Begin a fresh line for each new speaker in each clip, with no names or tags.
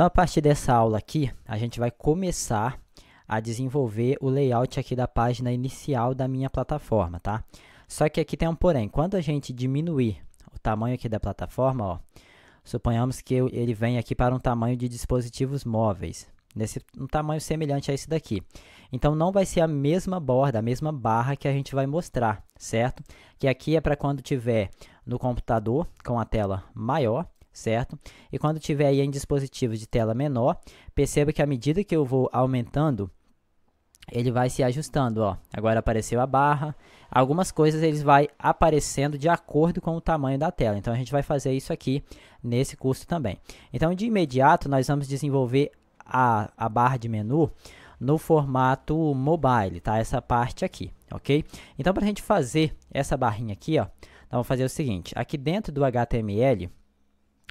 Então, a partir dessa aula aqui, a gente vai começar a desenvolver o layout aqui da página inicial da minha plataforma, tá? Só que aqui tem um porém. Quando a gente diminuir o tamanho aqui da plataforma, ó, suponhamos que ele vem aqui para um tamanho de dispositivos móveis, nesse um tamanho semelhante a esse daqui. Então não vai ser a mesma borda, a mesma barra que a gente vai mostrar, certo? Que aqui é para quando tiver no computador com a tela maior certo? E quando tiver aí em dispositivo de tela menor, perceba que à medida que eu vou aumentando, ele vai se ajustando, ó. Agora apareceu a barra. Algumas coisas eles vai aparecendo de acordo com o tamanho da tela. Então a gente vai fazer isso aqui nesse curso também. Então de imediato nós vamos desenvolver a, a barra de menu no formato mobile, tá? Essa parte aqui, ok? Então para a gente fazer essa barrinha aqui, ó, nós vamos fazer o seguinte. Aqui dentro do HTML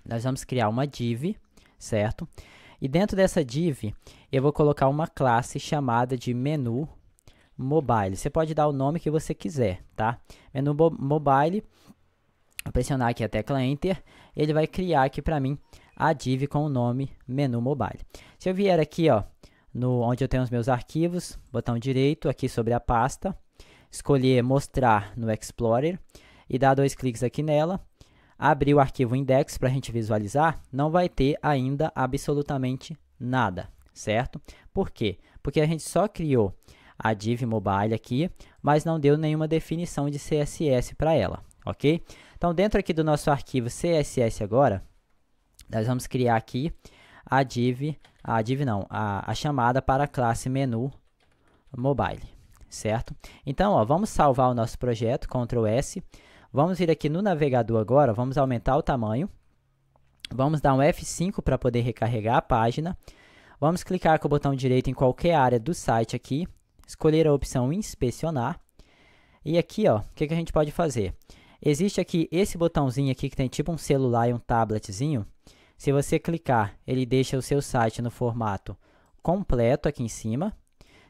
nós vamos criar uma div, certo? E dentro dessa div, eu vou colocar uma classe chamada de menu mobile. Você pode dar o nome que você quiser, tá? Menu mobile, vou pressionar aqui a tecla enter, ele vai criar aqui para mim a div com o nome menu mobile. Se eu vier aqui, ó, no onde eu tenho os meus arquivos, botão direito aqui sobre a pasta, escolher mostrar no Explorer e dar dois cliques aqui nela, abrir o arquivo index para a gente visualizar, não vai ter ainda absolutamente nada, certo? Por quê? Porque a gente só criou a div mobile aqui, mas não deu nenhuma definição de CSS para ela, ok? Então, dentro aqui do nosso arquivo CSS agora, nós vamos criar aqui a div, a div não, a, a chamada para a classe menu mobile, certo? Então, ó, vamos salvar o nosso projeto, Ctrl S, Vamos vir aqui no navegador agora, vamos aumentar o tamanho. Vamos dar um F5 para poder recarregar a página. Vamos clicar com o botão direito em qualquer área do site aqui, escolher a opção inspecionar. E aqui, ó, o que, que a gente pode fazer? Existe aqui esse botãozinho aqui que tem tipo um celular e um tabletzinho. Se você clicar, ele deixa o seu site no formato completo aqui em cima,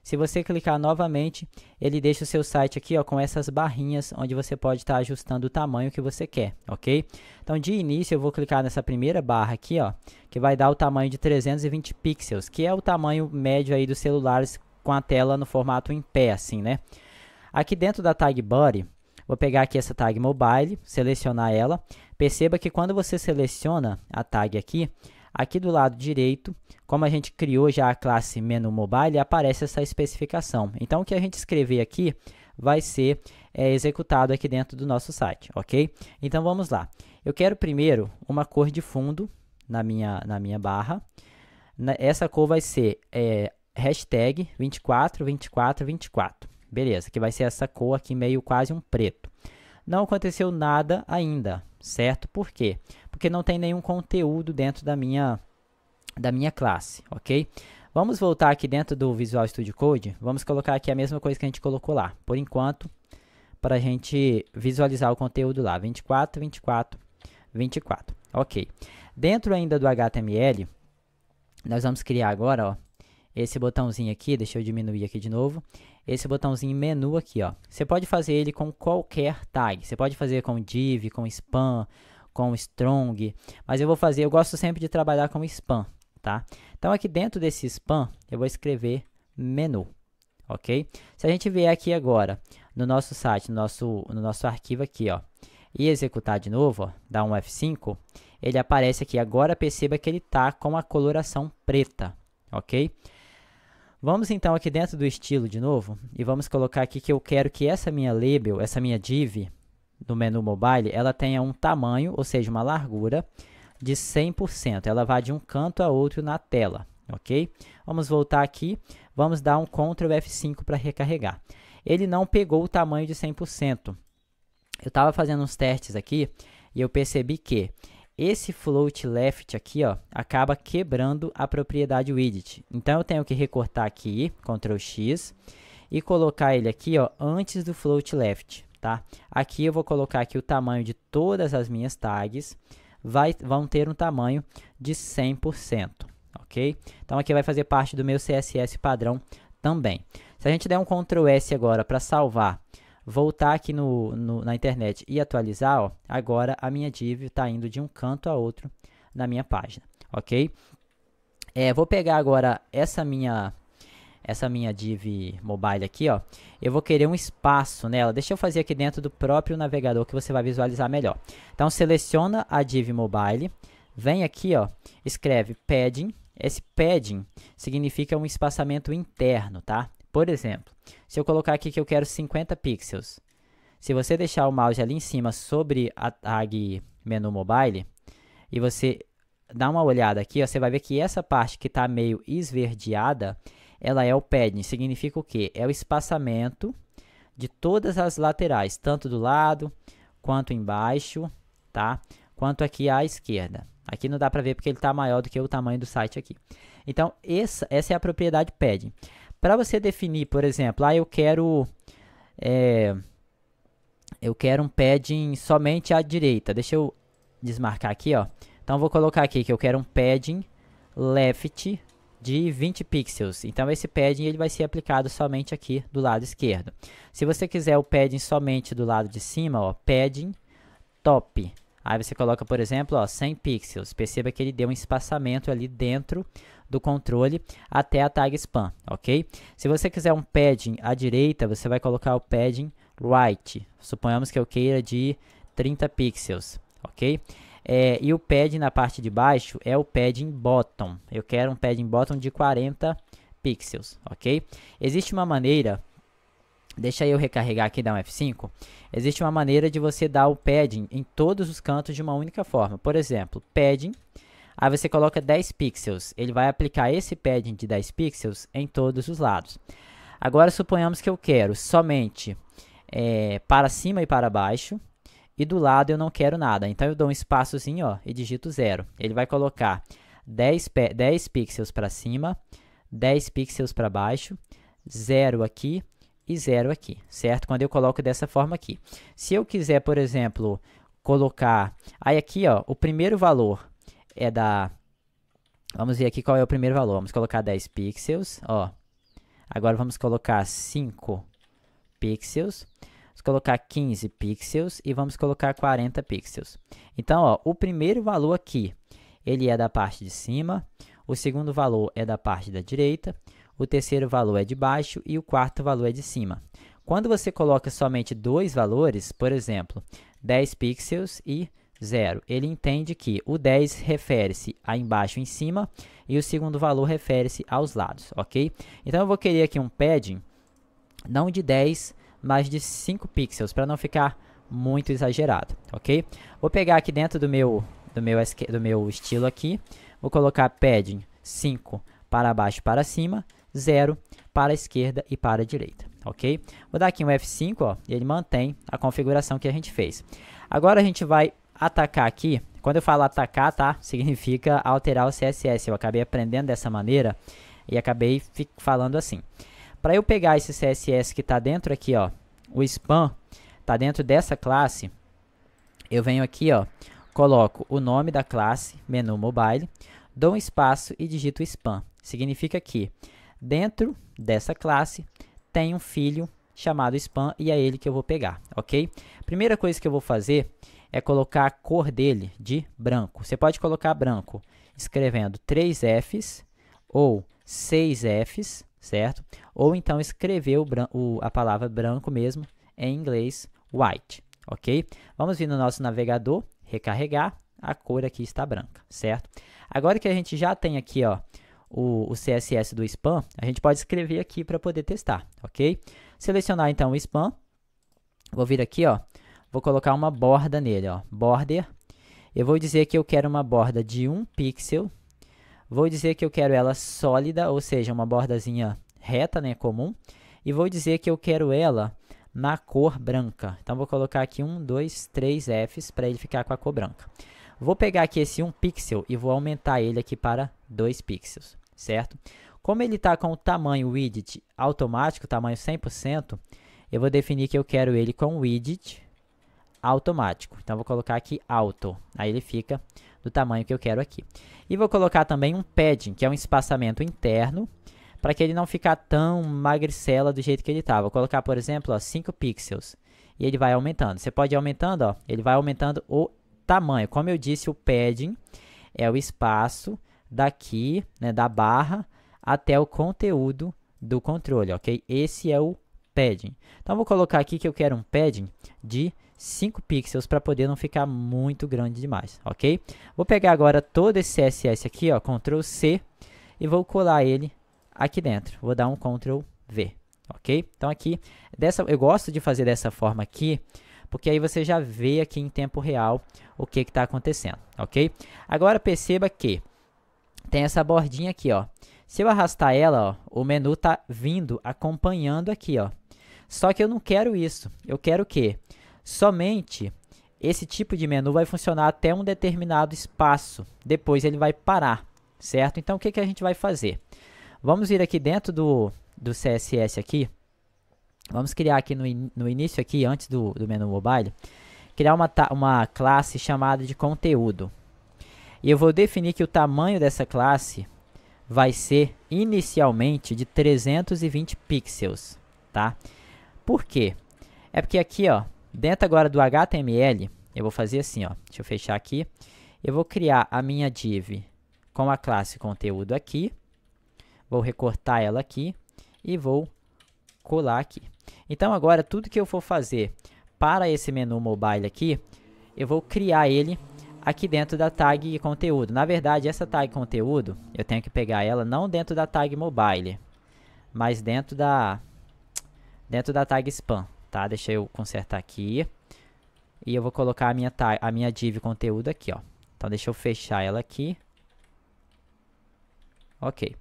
se você clicar novamente, ele deixa o seu site aqui ó, com essas barrinhas onde você pode estar tá ajustando o tamanho que você quer, ok? Então de início eu vou clicar nessa primeira barra aqui, ó, que vai dar o tamanho de 320 pixels, que é o tamanho médio aí dos celulares com a tela no formato em pé, assim, né? Aqui dentro da tag body, Vou pegar aqui essa tag mobile, selecionar ela. Perceba que quando você seleciona a tag aqui, Aqui do lado direito, como a gente criou já a classe menu mobile, aparece essa especificação. Então, o que a gente escrever aqui vai ser é, executado aqui dentro do nosso site, ok? Então, vamos lá. Eu quero primeiro uma cor de fundo na minha, na minha barra. Na, essa cor vai ser é, hashtag 24, 24, 24. Beleza, que vai ser essa cor aqui meio quase um preto. Não aconteceu nada ainda, certo? Por quê? porque não tem nenhum conteúdo dentro da minha, da minha classe, ok? Vamos voltar aqui dentro do Visual Studio Code, vamos colocar aqui a mesma coisa que a gente colocou lá, por enquanto, para a gente visualizar o conteúdo lá, 24, 24, 24, ok. Dentro ainda do HTML, nós vamos criar agora, ó, esse botãozinho aqui, deixa eu diminuir aqui de novo, esse botãozinho menu aqui, ó. Você pode fazer ele com qualquer tag, você pode fazer com div, com span, com strong, mas eu vou fazer, eu gosto sempre de trabalhar com span, tá? Então aqui dentro desse span, eu vou escrever menu, ok? Se a gente vier aqui agora no nosso site, no nosso, no nosso arquivo aqui, ó, e executar de novo, ó, dar um F5, ele aparece aqui. Agora perceba que ele tá com a coloração preta, ok? Vamos então aqui dentro do estilo de novo e vamos colocar aqui que eu quero que essa minha label, essa minha div, no menu mobile, ela tenha um tamanho, ou seja, uma largura de 100%. Ela vai de um canto a outro na tela, ok? Vamos voltar aqui, vamos dar um Ctrl F5 para recarregar. Ele não pegou o tamanho de 100%. Eu estava fazendo uns testes aqui e eu percebi que esse float left aqui ó, acaba quebrando a propriedade widget. Então eu tenho que recortar aqui, Ctrl X, e colocar ele aqui ó, antes do float left tá? Aqui eu vou colocar aqui o tamanho de todas as minhas tags, vai, vão ter um tamanho de 100%, ok? Então aqui vai fazer parte do meu CSS padrão também. Se a gente der um Ctrl S agora para salvar, voltar aqui no, no, na internet e atualizar, ó, agora a minha div está indo de um canto a outro na minha página, ok? É, vou pegar agora essa minha essa minha div mobile aqui, ó, eu vou querer um espaço nela. Deixa eu fazer aqui dentro do próprio navegador que você vai visualizar melhor. Então, seleciona a div mobile, vem aqui, ó, escreve padding. Esse padding significa um espaçamento interno, tá? Por exemplo, se eu colocar aqui que eu quero 50 pixels, se você deixar o mouse ali em cima sobre a tag menu mobile e você dá uma olhada aqui, ó, você vai ver que essa parte que está meio esverdeada ela é o padding. Significa o quê? É o espaçamento de todas as laterais, tanto do lado quanto embaixo, tá? Quanto aqui à esquerda. Aqui não dá para ver porque ele está maior do que o tamanho do site aqui. Então, essa, essa é a propriedade padding. Para você definir, por exemplo, ah, eu quero é, eu quero um padding somente à direita. Deixa eu desmarcar aqui, ó. Então, vou colocar aqui que eu quero um padding left de 20 pixels. Então esse padding ele vai ser aplicado somente aqui do lado esquerdo. Se você quiser o padding somente do lado de cima, ó, padding top. Aí você coloca, por exemplo, ó, 100 pixels. Perceba que ele deu um espaçamento ali dentro do controle até a tag span, ok? Se você quiser um padding à direita, você vai colocar o padding right. Suponhamos que eu queira de 30 pixels, ok? É, e o padding na parte de baixo é o padding bottom. Eu quero um padding bottom de 40 pixels, ok? Existe uma maneira, deixa eu recarregar aqui dar um F5. Existe uma maneira de você dar o padding em todos os cantos de uma única forma. Por exemplo, padding, aí você coloca 10 pixels. Ele vai aplicar esse padding de 10 pixels em todos os lados. Agora suponhamos que eu quero somente é, para cima e para baixo e do lado eu não quero nada. Então eu dou um espaçozinho assim, ó, e digito 0. Ele vai colocar 10, 10 pixels para cima, 10 pixels para baixo, 0 aqui e 0 aqui, certo? Quando eu coloco dessa forma aqui. Se eu quiser, por exemplo, colocar... Aí aqui, ó, o primeiro valor é da... Vamos ver aqui qual é o primeiro valor. Vamos colocar 10 pixels, ó. Agora vamos colocar 5 pixels. Vamos colocar 15 pixels e vamos colocar 40 pixels. Então, ó, o primeiro valor aqui, ele é da parte de cima, o segundo valor é da parte da direita, o terceiro valor é de baixo e o quarto valor é de cima. Quando você coloca somente dois valores, por exemplo, 10 pixels e 0, ele entende que o 10 refere-se a embaixo e em cima e o segundo valor refere-se aos lados, ok? Então eu vou querer aqui um padding, não de 10 mais de 5 pixels, para não ficar muito exagerado, ok? Vou pegar aqui dentro do meu, do meu, do meu estilo aqui, vou colocar padding 5 para baixo para cima, 0 para a esquerda e para a direita, ok? Vou dar aqui um F5, ó, e ele mantém a configuração que a gente fez. Agora a gente vai atacar aqui, quando eu falo atacar, tá? Significa alterar o CSS, eu acabei aprendendo dessa maneira e acabei falando assim. Para eu pegar esse CSS que está dentro aqui, ó, o spam, está dentro dessa classe, eu venho aqui, ó, coloco o nome da classe, menu mobile, dou um espaço e digito spam. Significa que dentro dessa classe tem um filho chamado spam e é ele que eu vou pegar, ok? Primeira coisa que eu vou fazer é colocar a cor dele de branco. Você pode colocar branco escrevendo 3 Fs ou 6 Fs certo? Ou então escrever o, o, a palavra branco mesmo em inglês white, ok? Vamos vir no nosso navegador, recarregar, a cor aqui está branca, certo? Agora que a gente já tem aqui ó, o, o CSS do spam, a gente pode escrever aqui para poder testar, ok? Selecionar então o spam, vou vir aqui, ó, vou colocar uma borda nele, ó, border, eu vou dizer que eu quero uma borda de 1 um pixel, Vou dizer que eu quero ela sólida, ou seja, uma bordazinha reta, né, comum. E vou dizer que eu quero ela na cor branca. Então, vou colocar aqui um, dois, três Fs para ele ficar com a cor branca. Vou pegar aqui esse 1 pixel e vou aumentar ele aqui para 2 pixels, certo? Como ele está com o tamanho widget automático, tamanho 100%, eu vou definir que eu quero ele com widget automático. Então, vou colocar aqui auto. Aí ele fica do tamanho que eu quero aqui. E vou colocar também um padding, que é um espaçamento interno, para que ele não ficar tão magricela do jeito que ele estava. Tá. Vou colocar, por exemplo, ó, 5 pixels. E ele vai aumentando. Você pode ir aumentando, ó, ele vai aumentando o tamanho. Como eu disse, o padding é o espaço daqui, né, da barra, até o conteúdo do controle, ok? Esse é o padding. Então, vou colocar aqui que eu quero um padding de 5 pixels para poder não ficar muito grande demais, ok? Vou pegar agora todo esse CSS aqui, ó, Ctrl C e vou colar ele aqui dentro. Vou dar um Ctrl V, ok? Então aqui, dessa, eu gosto de fazer dessa forma aqui, porque aí você já vê aqui em tempo real o que está acontecendo, ok? Agora perceba que tem essa bordinha aqui, ó. Se eu arrastar ela, ó, o menu está vindo acompanhando aqui, ó. Só que eu não quero isso. Eu quero o quê? Somente esse tipo de menu vai funcionar até um determinado espaço, depois ele vai parar, certo? Então o que, que a gente vai fazer? Vamos ir aqui dentro do, do CSS aqui, vamos criar aqui no, no início aqui, antes do, do menu mobile, criar uma, uma classe chamada de conteúdo. E eu vou definir que o tamanho dessa classe vai ser inicialmente de 320 pixels, tá? Por quê? É porque aqui, ó, Dentro agora do HTML, eu vou fazer assim, ó. Deixa eu fechar aqui. Eu vou criar a minha div com a classe conteúdo aqui. Vou recortar ela aqui e vou colar aqui. Então agora tudo que eu for fazer para esse menu mobile aqui, eu vou criar ele aqui dentro da tag conteúdo. Na verdade, essa tag conteúdo, eu tenho que pegar ela não dentro da tag mobile, mas dentro da dentro da tag spam tá? Deixa eu consertar aqui. E eu vou colocar a minha, a minha div conteúdo aqui, ó. Então, deixa eu fechar ela aqui. Ok.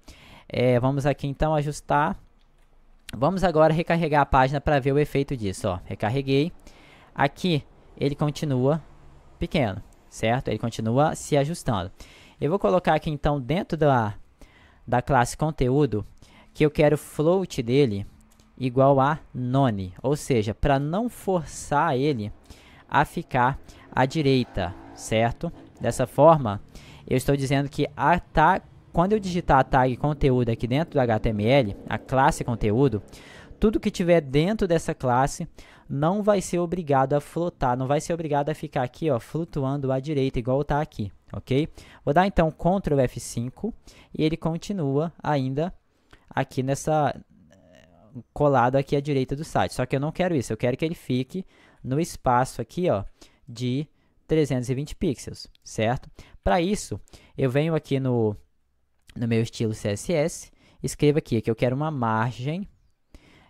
É, vamos aqui, então, ajustar. Vamos agora recarregar a página para ver o efeito disso, ó. Recarreguei. Aqui, ele continua pequeno, certo? Ele continua se ajustando. Eu vou colocar aqui, então, dentro da, da classe conteúdo, que eu quero float dele igual a none, ou seja, para não forçar ele a ficar à direita, certo? Dessa forma, eu estou dizendo que a tag, quando eu digitar a tag conteúdo aqui dentro do HTML, a classe conteúdo, tudo que tiver dentro dessa classe não vai ser obrigado a flotar, não vai ser obrigado a ficar aqui, ó, flutuando à direita, igual está aqui, ok? Vou dar então Ctrl F5 e ele continua ainda aqui nessa, colado aqui à direita do site. Só que eu não quero isso, eu quero que ele fique no espaço aqui ó, de 320 pixels, certo? Para isso, eu venho aqui no, no meu estilo CSS, escrevo aqui que eu quero uma margem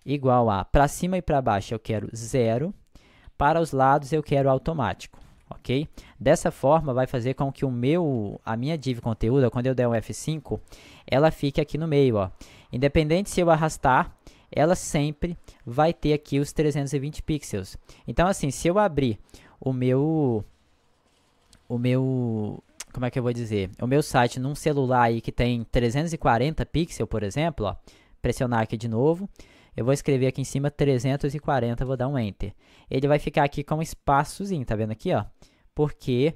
igual a, para cima e para baixo eu quero zero, para os lados eu quero automático, ok? Dessa forma vai fazer com que o meu, a minha div conteúdo, quando eu der um F5, ela fique aqui no meio, ó. Independente se eu arrastar, ela sempre vai ter aqui os 320 pixels. Então, assim, se eu abrir o meu... O meu... Como é que eu vou dizer? O meu site num celular aí que tem 340 pixels, por exemplo, ó. Pressionar aqui de novo. Eu vou escrever aqui em cima 340, vou dar um Enter. Ele vai ficar aqui com um espaçozinho, tá vendo aqui, ó? Porque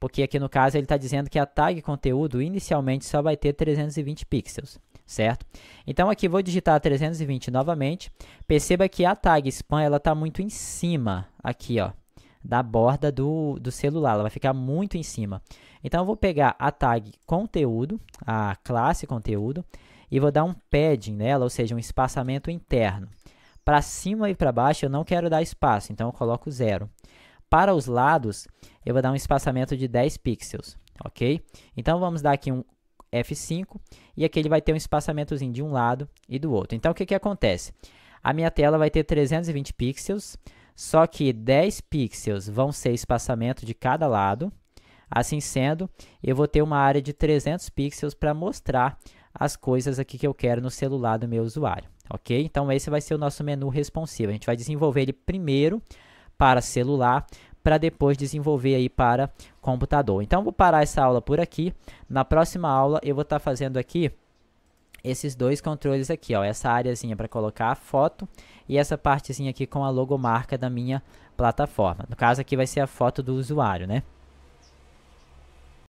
porque aqui no caso ele está dizendo que a tag conteúdo inicialmente só vai ter 320 pixels certo? Então aqui vou digitar 320 novamente. Perceba que a tag spam ela está muito em cima aqui, ó, da borda do, do celular. Ela vai ficar muito em cima. Então eu vou pegar a tag conteúdo, a classe conteúdo, e vou dar um padding nela, ou seja, um espaçamento interno. Para cima e para baixo eu não quero dar espaço, então eu coloco zero. Para os lados eu vou dar um espaçamento de 10 pixels, ok? Então vamos dar aqui um F5 e aqui ele vai ter um espaçamentozinho de um lado e do outro. Então o que, que acontece? A minha tela vai ter 320 pixels, só que 10 pixels vão ser espaçamento de cada lado. Assim sendo, eu vou ter uma área de 300 pixels para mostrar as coisas aqui que eu quero no celular do meu usuário, ok? Então esse vai ser o nosso menu responsivo. A gente vai desenvolver ele primeiro para celular, para depois desenvolver aí para computador. Então vou parar essa aula por aqui. Na próxima aula eu vou estar tá fazendo aqui esses dois controles aqui, ó, essa áreazinha para colocar a foto e essa partezinha aqui com a logomarca da minha plataforma. No caso aqui vai ser a foto do usuário, né?